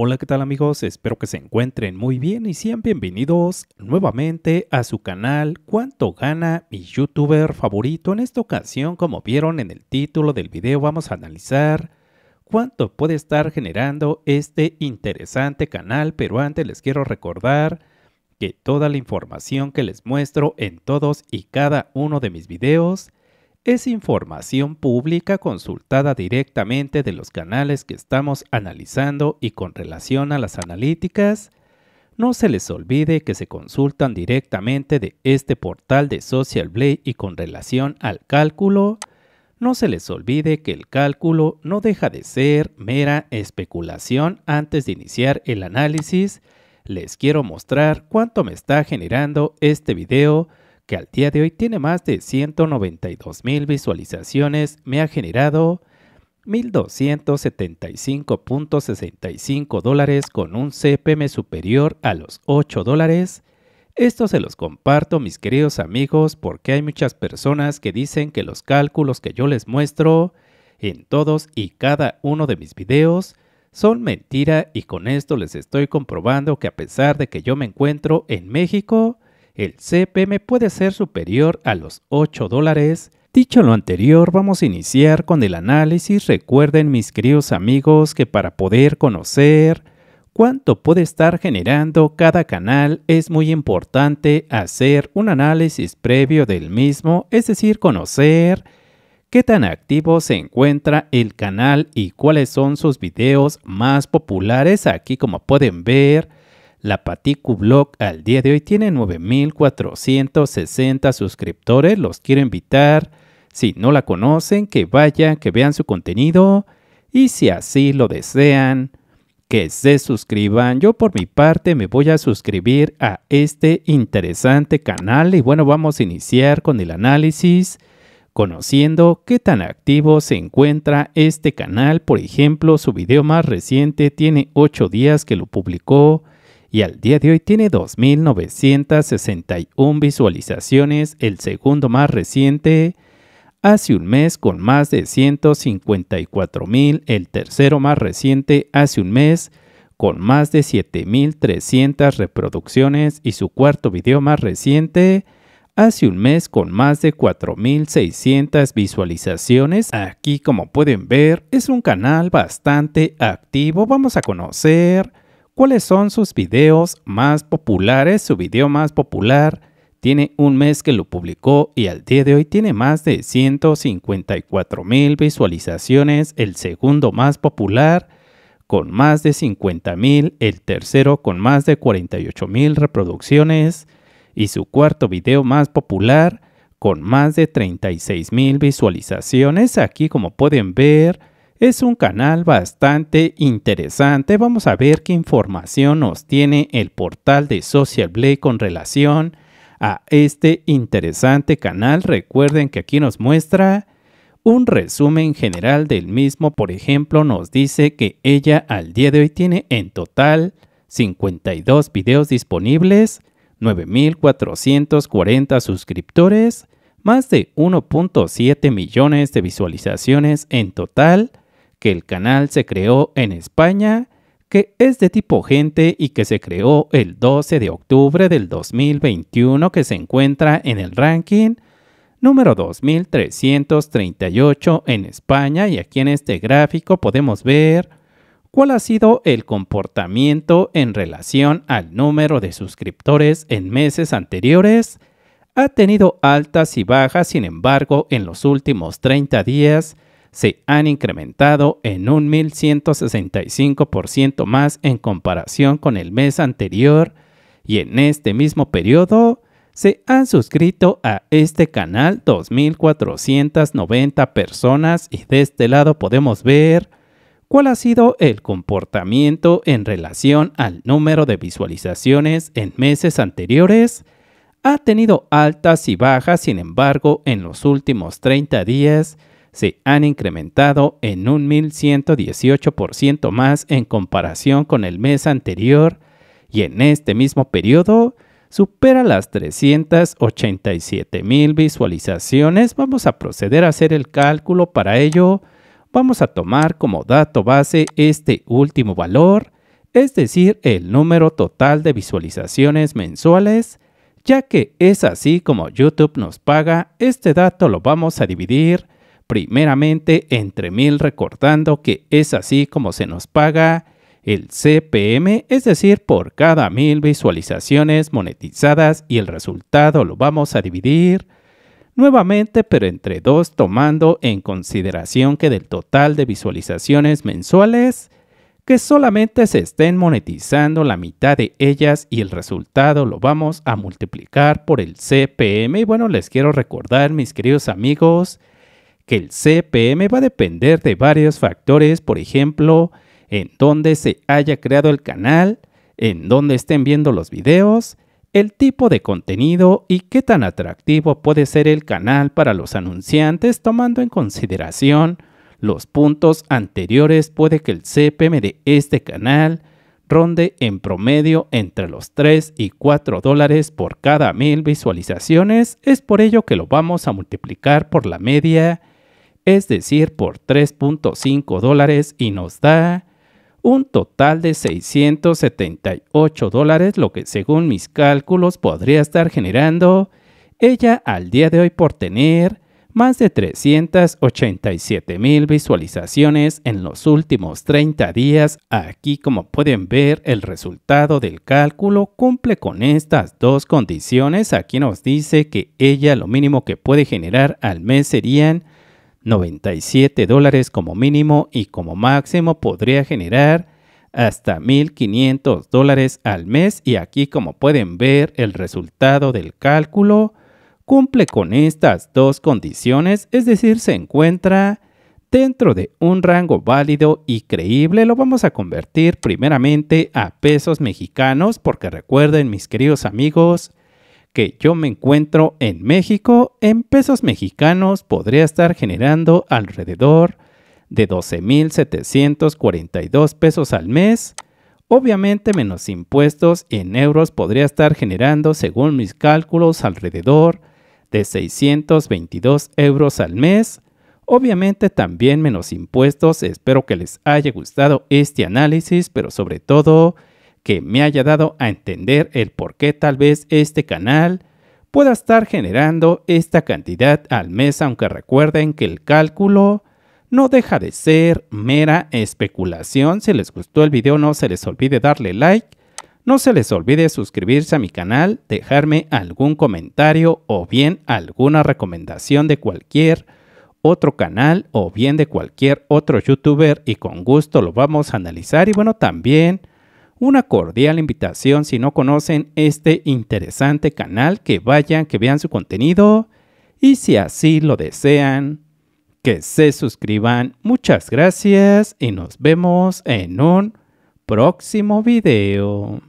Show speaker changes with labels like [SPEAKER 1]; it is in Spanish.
[SPEAKER 1] Hola, ¿qué tal amigos? Espero que se encuentren muy bien y sean bienvenidos nuevamente a su canal Cuánto gana mi youtuber favorito. En esta ocasión, como vieron en el título del video, vamos a analizar cuánto puede estar generando este interesante canal, pero antes les quiero recordar que toda la información que les muestro en todos y cada uno de mis videos es información pública consultada directamente de los canales que estamos analizando y con relación a las analíticas, no se les olvide que se consultan directamente de este portal de Social Blade y con relación al cálculo, no se les olvide que el cálculo no deja de ser mera especulación antes de iniciar el análisis. Les quiero mostrar cuánto me está generando este video que al día de hoy tiene más de 192 mil visualizaciones, me ha generado 1.275.65 dólares con un CPM superior a los 8 dólares. Esto se los comparto mis queridos amigos porque hay muchas personas que dicen que los cálculos que yo les muestro en todos y cada uno de mis videos son mentira y con esto les estoy comprobando que a pesar de que yo me encuentro en México, el CPM puede ser superior a los 8 dólares. Dicho lo anterior, vamos a iniciar con el análisis. Recuerden mis queridos amigos que para poder conocer cuánto puede estar generando cada canal es muy importante hacer un análisis previo del mismo, es decir, conocer qué tan activo se encuentra el canal y cuáles son sus videos más populares. Aquí como pueden ver, la Paticu Blog al día de hoy tiene 9.460 suscriptores. Los quiero invitar, si no la conocen, que vayan, que vean su contenido y si así lo desean, que se suscriban. Yo por mi parte me voy a suscribir a este interesante canal y bueno, vamos a iniciar con el análisis conociendo qué tan activo se encuentra este canal. Por ejemplo, su video más reciente tiene 8 días que lo publicó y al día de hoy tiene 2.961 visualizaciones, el segundo más reciente hace un mes con más de 154.000, el tercero más reciente hace un mes con más de 7.300 reproducciones y su cuarto video más reciente hace un mes con más de 4.600 visualizaciones. Aquí como pueden ver es un canal bastante activo. Vamos a conocer ¿Cuáles son sus videos más populares? Su video más popular tiene un mes que lo publicó y al día de hoy tiene más de 154 mil visualizaciones. El segundo más popular con más de 50 mil. El tercero con más de 48 mil reproducciones. Y su cuarto video más popular con más de 36 mil visualizaciones. Aquí como pueden ver es un canal bastante interesante. Vamos a ver qué información nos tiene el portal de Social Blade con relación a este interesante canal. Recuerden que aquí nos muestra un resumen general del mismo. Por ejemplo, nos dice que ella al día de hoy tiene en total 52 videos disponibles, 9.440 suscriptores, más de 1.7 millones de visualizaciones en total, que el canal se creó en España, que es de tipo gente y que se creó el 12 de octubre del 2021 que se encuentra en el ranking número 2338 en España y aquí en este gráfico podemos ver cuál ha sido el comportamiento en relación al número de suscriptores en meses anteriores. Ha tenido altas y bajas, sin embargo, en los últimos 30 días se han incrementado en un 1.165% más en comparación con el mes anterior y en este mismo periodo se han suscrito a este canal 2.490 personas y de este lado podemos ver cuál ha sido el comportamiento en relación al número de visualizaciones en meses anteriores. Ha tenido altas y bajas, sin embargo, en los últimos 30 días se han incrementado en un 1.118% más en comparación con el mes anterior y en este mismo periodo supera las 387,000 visualizaciones. Vamos a proceder a hacer el cálculo. Para ello, vamos a tomar como dato base este último valor, es decir, el número total de visualizaciones mensuales, ya que es así como YouTube nos paga. Este dato lo vamos a dividir primeramente entre mil recordando que es así como se nos paga el CPM, es decir, por cada mil visualizaciones monetizadas y el resultado lo vamos a dividir nuevamente, pero entre dos, tomando en consideración que del total de visualizaciones mensuales, que solamente se estén monetizando la mitad de ellas y el resultado lo vamos a multiplicar por el CPM. Y bueno, les quiero recordar, mis queridos amigos, que el CPM va a depender de varios factores, por ejemplo, en dónde se haya creado el canal, en dónde estén viendo los videos, el tipo de contenido y qué tan atractivo puede ser el canal para los anunciantes tomando en consideración los puntos anteriores puede que el CPM de este canal ronde en promedio entre los 3 y 4 dólares por cada mil visualizaciones, es por ello que lo vamos a multiplicar por la media es decir, por 3.5 dólares y nos da un total de 678 dólares, lo que según mis cálculos podría estar generando ella al día de hoy por tener más de 387 mil visualizaciones en los últimos 30 días. Aquí como pueden ver el resultado del cálculo cumple con estas dos condiciones. Aquí nos dice que ella lo mínimo que puede generar al mes serían 97 dólares como mínimo y como máximo podría generar hasta 1.500 dólares al mes y aquí como pueden ver el resultado del cálculo cumple con estas dos condiciones, es decir, se encuentra dentro de un rango válido y creíble. Lo vamos a convertir primeramente a pesos mexicanos porque recuerden mis queridos amigos, que yo me encuentro en México, en pesos mexicanos podría estar generando alrededor de 12.742 pesos al mes. Obviamente menos impuestos en euros podría estar generando, según mis cálculos, alrededor de 622 euros al mes. Obviamente también menos impuestos. Espero que les haya gustado este análisis, pero sobre todo que me haya dado a entender el por qué tal vez este canal pueda estar generando esta cantidad al mes, aunque recuerden que el cálculo no deja de ser mera especulación. Si les gustó el video no se les olvide darle like, no se les olvide suscribirse a mi canal, dejarme algún comentario o bien alguna recomendación de cualquier otro canal o bien de cualquier otro youtuber y con gusto lo vamos a analizar y bueno también una cordial invitación si no conocen este interesante canal, que vayan, que vean su contenido y si así lo desean, que se suscriban. Muchas gracias y nos vemos en un próximo video.